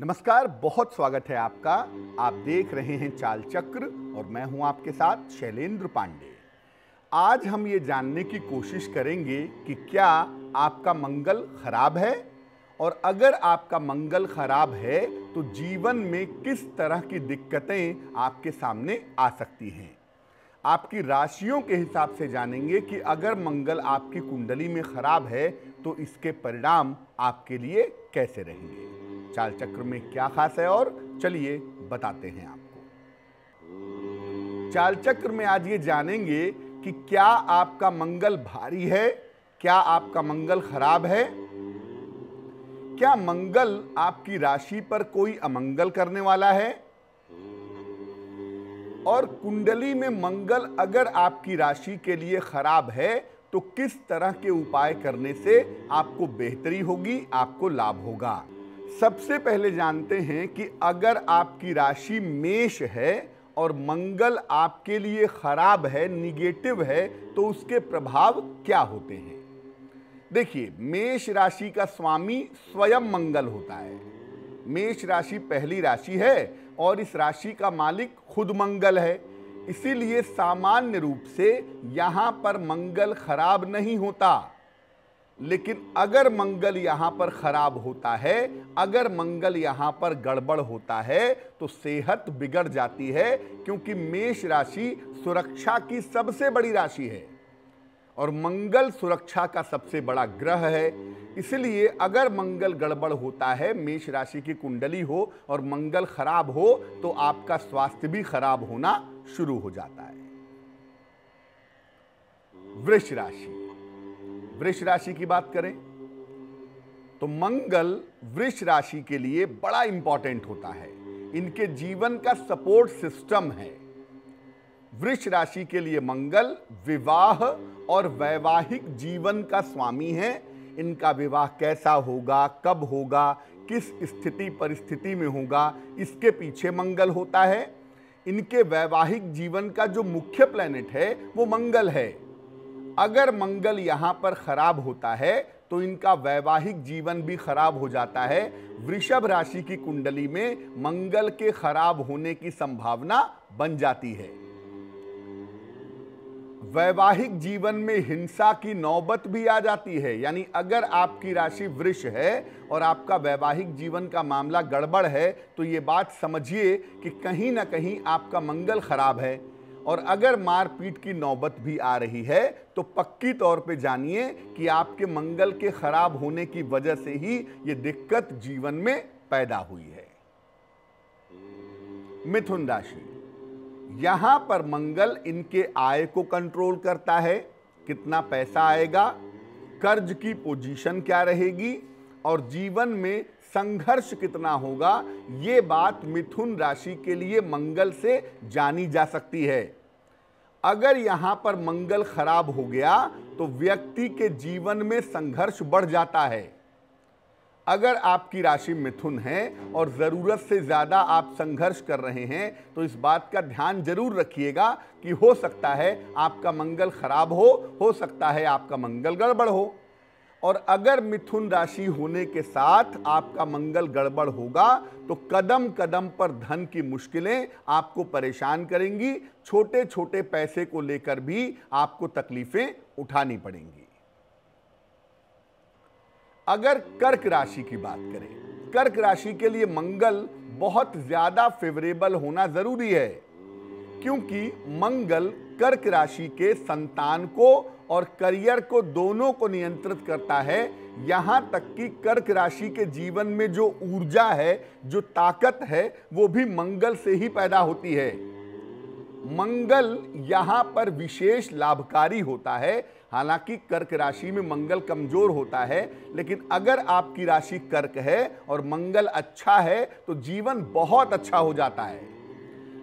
नमस्कार बहुत स्वागत है आपका आप देख रहे हैं चाल चक्र और मैं हूं आपके साथ शैलेंद्र पांडे आज हम ये जानने की कोशिश करेंगे कि क्या आपका मंगल खराब है और अगर आपका मंगल खराब है तो जीवन में किस तरह की दिक्कतें आपके सामने आ सकती हैं आपकी राशियों के हिसाब से जानेंगे कि अगर मंगल आपकी कुंडली में खराब है तो इसके परिणाम आपके लिए कैसे रहेंगे चाल चक्र में क्या खास है और चलिए बताते हैं आपको चाल चक्र में आज ये जानेंगे कि क्या आपका मंगल भारी है क्या आपका मंगल खराब है क्या मंगल आपकी राशि पर कोई अमंगल करने वाला है और कुंडली में मंगल अगर आपकी राशि के लिए खराब है तो किस तरह के उपाय करने से आपको बेहतरी होगी आपको लाभ होगा सबसे पहले जानते हैं कि अगर आपकी राशि मेष है और मंगल आपके लिए खराब है निगेटिव है तो उसके प्रभाव क्या होते हैं देखिए मेष राशि का स्वामी स्वयं मंगल होता है मेष राशि पहली राशि है और इस राशि का मालिक खुद मंगल है इसीलिए सामान्य रूप से यहाँ पर मंगल खराब नहीं होता लेकिन अगर मंगल यहां पर खराब होता है अगर मंगल यहां पर गड़बड़ होता है तो सेहत बिगड़ जाती है क्योंकि मेष राशि सुरक्षा की सबसे बड़ी राशि है और मंगल सुरक्षा का सबसे बड़ा ग्रह है इसलिए अगर मंगल गड़बड़ होता है मेष राशि की कुंडली हो और मंगल खराब हो तो आपका स्वास्थ्य भी खराब होना शुरू हो जाता है वृष राशि वृष राशि की बात करें तो मंगल वृष राशि के लिए बड़ा इंपॉर्टेंट होता है इनके जीवन का सपोर्ट सिस्टम है वृक्ष राशि के लिए मंगल विवाह और वैवाहिक जीवन का स्वामी है इनका विवाह कैसा होगा कब होगा किस स्थिति परिस्थिति में होगा इसके पीछे मंगल होता है इनके वैवाहिक जीवन का जो मुख्य प्लेनेट है वो मंगल है अगर मंगल यहाँ पर खराब होता है तो इनका वैवाहिक जीवन भी खराब हो जाता है वृषभ राशि की कुंडली में मंगल के खराब होने की संभावना बन जाती है वैवाहिक जीवन में हिंसा की नौबत भी आ जाती है यानी अगर आपकी राशि वृष है और आपका वैवाहिक जीवन का मामला गड़बड़ है तो ये बात समझिए कि कहीं ना कहीं आपका मंगल खराब है और अगर मारपीट की नौबत भी आ रही है तो पक्की तौर पे जानिए कि आपके मंगल के खराब होने की वजह से ही ये दिक्कत जीवन में पैदा हुई है मिथुन राशि यहां पर मंगल इनके आय को कंट्रोल करता है कितना पैसा आएगा कर्ज की पोजीशन क्या रहेगी और जीवन में संघर्ष कितना होगा ये बात मिथुन राशि के लिए मंगल से जानी जा सकती है अगर यहाँ पर मंगल खराब हो गया तो व्यक्ति के जीवन में संघर्ष बढ़ जाता है अगर आपकी राशि मिथुन है और ज़रूरत से ज़्यादा आप संघर्ष कर रहे हैं तो इस बात का ध्यान जरूर रखिएगा कि हो सकता है आपका मंगल खराब हो हो सकता है आपका मंगल गड़बड़ हो और अगर मिथुन राशि होने के साथ आपका मंगल गड़बड़ होगा तो कदम कदम पर धन की मुश्किलें आपको परेशान करेंगी छोटे छोटे पैसे को लेकर भी आपको तकलीफें उठानी पड़ेंगी अगर कर्क राशि की बात करें कर्क राशि के लिए मंगल बहुत ज्यादा फेवरेबल होना जरूरी है क्योंकि मंगल कर्क राशि के संतान को और करियर को दोनों को नियंत्रित करता है यहाँ तक कि कर्क राशि के जीवन में जो ऊर्जा है जो ताकत है वो भी मंगल से ही पैदा होती है मंगल यहाँ पर विशेष लाभकारी होता है हालांकि कर्क राशि में मंगल कमजोर होता है लेकिन अगर आपकी राशि कर्क है और मंगल अच्छा है तो जीवन बहुत अच्छा हो जाता है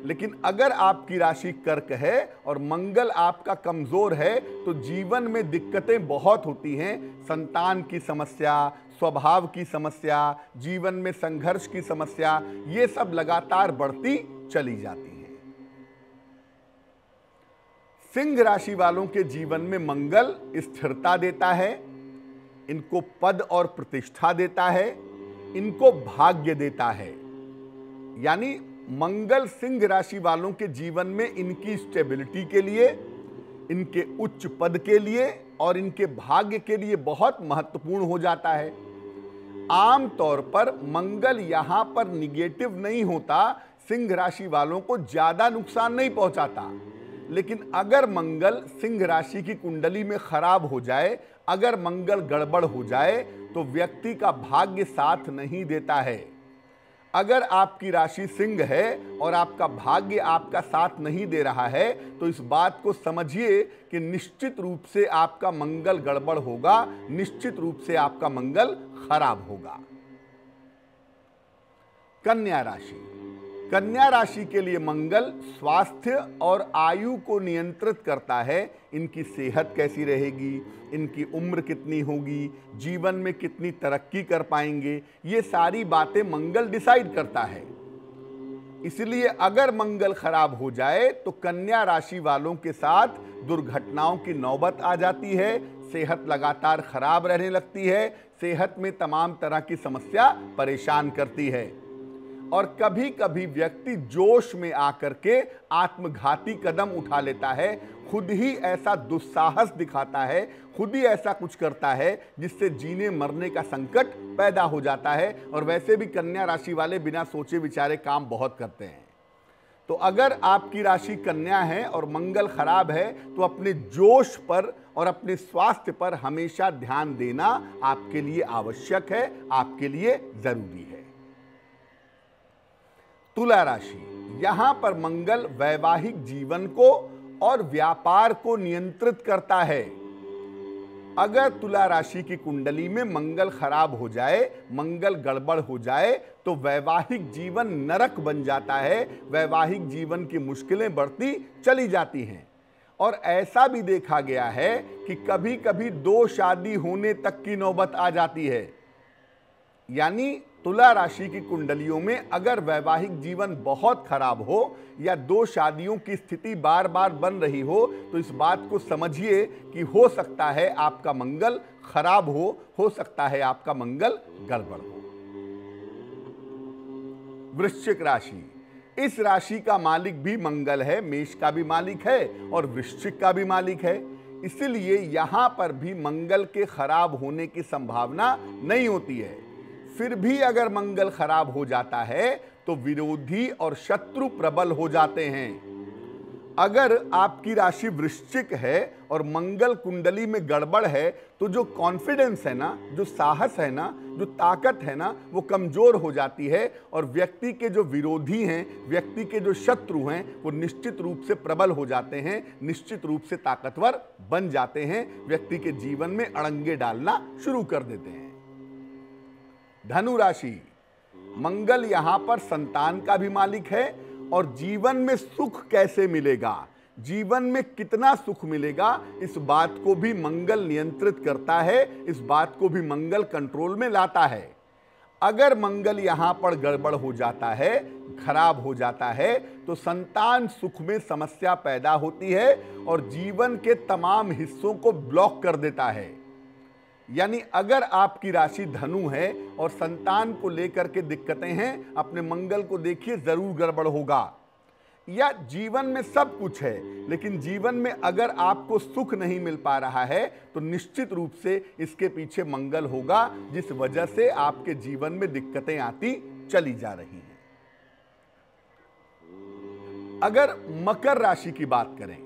लेकिन अगर आपकी राशि कर्क है और मंगल आपका कमज़ोर है तो जीवन में दिक्कतें बहुत होती हैं संतान की समस्या स्वभाव की समस्या जीवन में संघर्ष की समस्या ये सब लगातार बढ़ती चली जाती है सिंह राशि वालों के जीवन में मंगल स्थिरता देता है इनको पद और प्रतिष्ठा देता है इनको भाग्य देता है यानी मंगल सिंह राशि वालों के जीवन में इनकी स्टेबिलिटी के लिए इनके उच्च पद के लिए और इनके भाग्य के लिए बहुत महत्वपूर्ण हो जाता है आम तौर पर मंगल यहाँ पर निगेटिव नहीं होता सिंह राशि वालों को ज़्यादा नुकसान नहीं पहुँचाता लेकिन अगर मंगल सिंह राशि की कुंडली में खराब हो जाए अगर मंगल गड़बड़ हो जाए तो व्यक्ति का भाग्य साथ नहीं देता है अगर आपकी राशि सिंह है और आपका भाग्य आपका साथ नहीं दे रहा है तो इस बात को समझिए कि निश्चित रूप से आपका मंगल गड़बड़ होगा निश्चित रूप से आपका मंगल खराब होगा कन्या राशि कन्या राशि के लिए मंगल स्वास्थ्य और आयु को नियंत्रित करता है इनकी सेहत कैसी रहेगी इनकी उम्र कितनी होगी जीवन में कितनी तरक्की कर पाएंगे ये सारी बातें मंगल डिसाइड करता है इसलिए अगर मंगल खराब हो जाए तो कन्या राशि वालों के साथ दुर्घटनाओं की नौबत आ जाती है सेहत लगातार खराब रहने लगती है सेहत में तमाम तरह की समस्या परेशान करती है और कभी कभी व्यक्ति जोश में आकर के आत्मघाती कदम उठा लेता है खुद ही ऐसा दुस्साहस दिखाता है खुद ही ऐसा कुछ करता है जिससे जीने मरने का संकट पैदा हो जाता है और वैसे भी कन्या राशि वाले बिना सोचे विचारे काम बहुत करते हैं तो अगर आपकी राशि कन्या है और मंगल खराब है तो अपने जोश पर और अपने स्वास्थ्य पर हमेशा ध्यान देना आपके लिए आवश्यक है आपके लिए ज़रूरी है तुला राशि यहां पर मंगल वैवाहिक जीवन को और व्यापार को नियंत्रित करता है अगर तुला राशि की कुंडली में मंगल खराब हो जाए मंगल गड़बड़ हो जाए तो वैवाहिक जीवन नरक बन जाता है वैवाहिक जीवन की मुश्किलें बढ़ती चली जाती हैं और ऐसा भी देखा गया है कि कभी कभी दो शादी होने तक की नौबत आ जाती है यानी तुला राशि की कुंडलियों में अगर वैवाहिक जीवन बहुत खराब हो या दो शादियों की स्थिति बार बार बन रही हो तो इस बात को समझिए कि हो सकता है आपका मंगल खराब हो हो सकता है आपका मंगल गड़बड़ हो वृश्चिक राशि इस राशि का मालिक भी मंगल है मेष का भी मालिक है और वृश्चिक का भी मालिक है इसलिए यहां पर भी मंगल के खराब होने की संभावना नहीं होती है फिर भी अगर मंगल खराब हो जाता है तो विरोधी और शत्रु प्रबल हो जाते हैं अगर आपकी राशि वृश्चिक है और मंगल कुंडली में गड़बड़ है तो जो कॉन्फिडेंस है ना जो साहस है ना जो ताकत है ना वो कमज़ोर हो जाती है और व्यक्ति के जो विरोधी हैं व्यक्ति के जो शत्रु हैं वो निश्चित रूप से प्रबल हो जाते हैं निश्चित रूप से ताकतवर बन जाते हैं व्यक्ति के जीवन में अड़ंगे डालना शुरू कर देते हैं धनु राशि मंगल यहाँ पर संतान का भी मालिक है और जीवन में सुख कैसे मिलेगा जीवन में कितना सुख मिलेगा इस बात को भी मंगल नियंत्रित करता है इस बात को भी मंगल कंट्रोल में लाता है अगर मंगल यहाँ पर गड़बड़ हो जाता है खराब हो जाता है तो संतान सुख में समस्या पैदा होती है और जीवन के तमाम हिस्सों को ब्लॉक कर देता है यानी अगर आपकी राशि धनु है और संतान को लेकर के दिक्कतें हैं अपने मंगल को देखिए ज़रूर गड़बड़ होगा या जीवन में सब कुछ है लेकिन जीवन में अगर आपको सुख नहीं मिल पा रहा है तो निश्चित रूप से इसके पीछे मंगल होगा जिस वजह से आपके जीवन में दिक्कतें आती चली जा रही हैं अगर मकर राशि की बात करें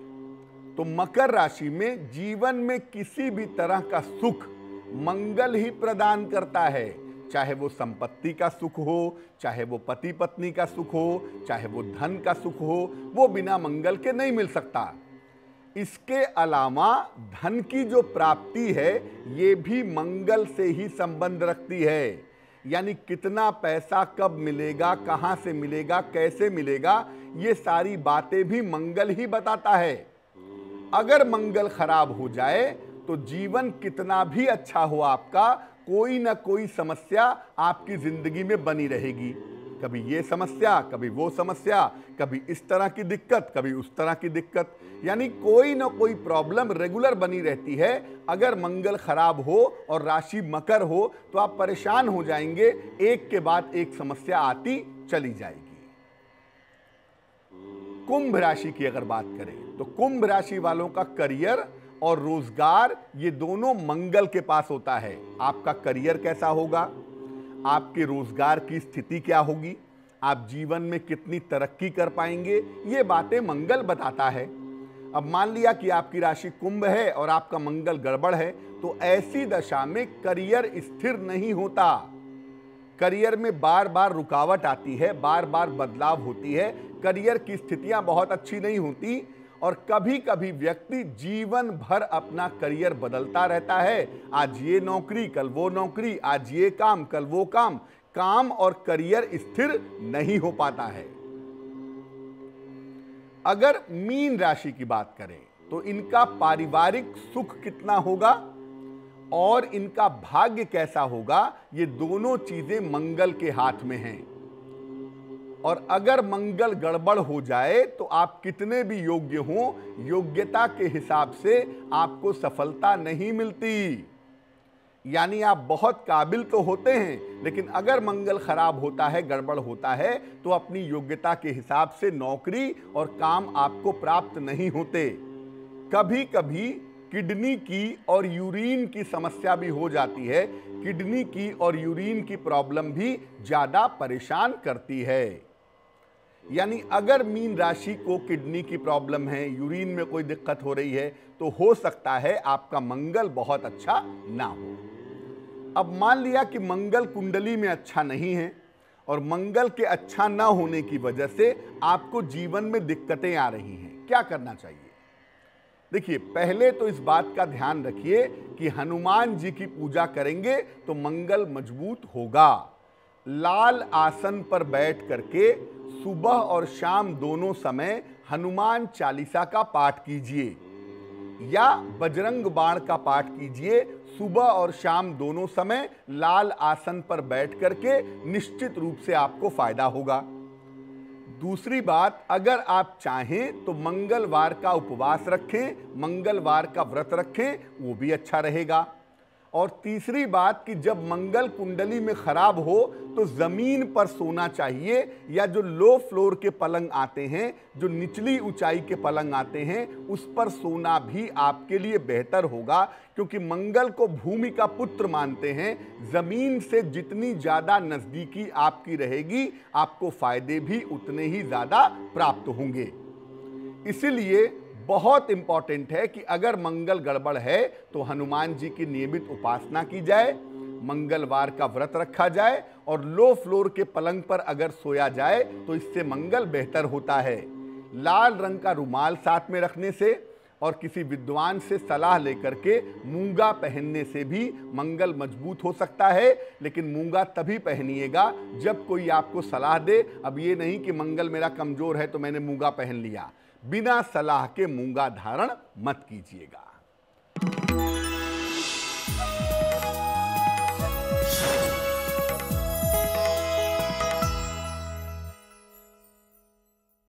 तो मकर राशि में जीवन में किसी भी तरह का सुख मंगल ही प्रदान करता है चाहे वो संपत्ति का सुख हो चाहे वो पति पत्नी का सुख हो चाहे वो धन का सुख हो वो बिना मंगल के नहीं मिल सकता इसके अलावा धन की जो प्राप्ति है ये भी मंगल से ही संबंध रखती है यानी कितना पैसा कब मिलेगा कहाँ से मिलेगा कैसे मिलेगा ये सारी बातें भी मंगल ही बताता है अगर मंगल खराब हो जाए तो जीवन कितना भी अच्छा हो आपका कोई ना कोई समस्या आपकी ज़िंदगी में बनी रहेगी कभी ये समस्या कभी वो समस्या कभी इस तरह की दिक्कत कभी उस तरह की दिक्कत यानी कोई ना कोई प्रॉब्लम रेगुलर बनी रहती है अगर मंगल खराब हो और राशि मकर हो तो आप परेशान हो जाएंगे एक के बाद एक समस्या आती चली जाएगी कुंभ राशि की अगर बात करें तो कुंभ राशि वालों का करियर और रोजगार ये दोनों मंगल के पास होता है आपका करियर कैसा होगा आपके रोजगार की स्थिति क्या होगी आप जीवन में कितनी तरक्की कर पाएंगे ये बातें मंगल बताता है अब मान लिया कि आपकी राशि कुंभ है और आपका मंगल गड़बड़ है तो ऐसी दशा में करियर स्थिर नहीं होता करियर में बार बार रुकावट आती है बार बार बदलाव होती है करियर की स्थितियां बहुत अच्छी नहीं होती और कभी कभी व्यक्ति जीवन भर अपना करियर बदलता रहता है आज ये नौकरी कल वो नौकरी आज ये काम कल वो काम काम और करियर स्थिर नहीं हो पाता है अगर मीन राशि की बात करें तो इनका पारिवारिक सुख कितना होगा और इनका भाग्य कैसा होगा ये दोनों चीजें मंगल के हाथ में हैं और अगर मंगल गड़बड़ हो जाए तो आप कितने भी योग्य हों योग्यता के हिसाब से आपको सफलता नहीं मिलती यानी आप बहुत काबिल तो होते हैं लेकिन अगर मंगल खराब होता है गड़बड़ होता है तो अपनी योग्यता के हिसाब से नौकरी और काम आपको प्राप्त नहीं होते कभी कभी किडनी की और यूरिन की समस्या भी हो जाती है किडनी की और यूरिन की प्रॉब्लम भी ज़्यादा परेशान करती है यानी अगर मीन राशि को किडनी की प्रॉब्लम है यूरिन में कोई दिक्कत हो रही है तो हो सकता है आपका मंगल बहुत अच्छा ना हो अब मान लिया कि मंगल कुंडली में अच्छा नहीं है और मंगल के अच्छा ना होने की वजह से आपको जीवन में दिक्कतें आ रही हैं क्या करना चाहिए देखिए पहले तो इस बात का ध्यान रखिए कि हनुमान जी की पूजा करेंगे तो मंगल मजबूत होगा लाल आसन पर बैठ करके सुबह और शाम दोनों समय हनुमान चालीसा का पाठ कीजिए या बजरंग बाण का पाठ कीजिए सुबह और शाम दोनों समय लाल आसन पर बैठ करके निश्चित रूप से आपको फायदा होगा दूसरी बात अगर आप चाहें तो मंगलवार का उपवास रखें मंगलवार का व्रत रखें वो भी अच्छा रहेगा और तीसरी बात कि जब मंगल कुंडली में खराब हो तो ज़मीन पर सोना चाहिए या जो लो फ्लोर के पलंग आते हैं जो निचली ऊंचाई के पलंग आते हैं उस पर सोना भी आपके लिए बेहतर होगा क्योंकि मंगल को भूमि का पुत्र मानते हैं ज़मीन से जितनी ज़्यादा नज़दीकी आपकी रहेगी आपको फ़ायदे भी उतने ही ज़्यादा प्राप्त होंगे इसीलिए बहुत इंपॉर्टेंट है कि अगर मंगल गड़बड़ है तो हनुमान जी की नियमित उपासना की जाए मंगलवार का व्रत रखा जाए और लो फ्लोर के पलंग पर अगर सोया जाए तो इससे मंगल बेहतर होता है लाल रंग का रुमाल साथ में रखने से और किसी विद्वान से सलाह लेकर के मूंगा पहनने से भी मंगल मजबूत हो सकता है लेकिन मूंगा तभी पहनिएगा जब कोई आपको सलाह दे अब ये नहीं कि मंगल मेरा कमज़ोर है तो मैंने मूंगा पहन लिया बिना सलाह के मूंगा धारण मत कीजिएगा